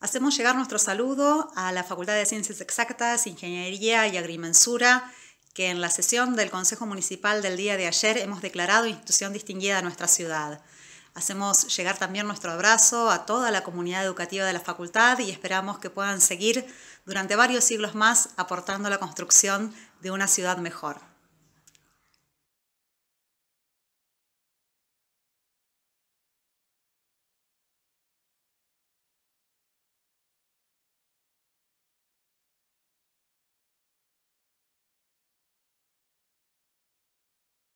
Hacemos llegar nuestro saludo a la Facultad de Ciencias Exactas, Ingeniería y Agrimensura, que en la sesión del Consejo Municipal del día de ayer hemos declarado institución distinguida de nuestra ciudad. Hacemos llegar también nuestro abrazo a toda la comunidad educativa de la facultad y esperamos que puedan seguir durante varios siglos más aportando la construcción de una ciudad mejor.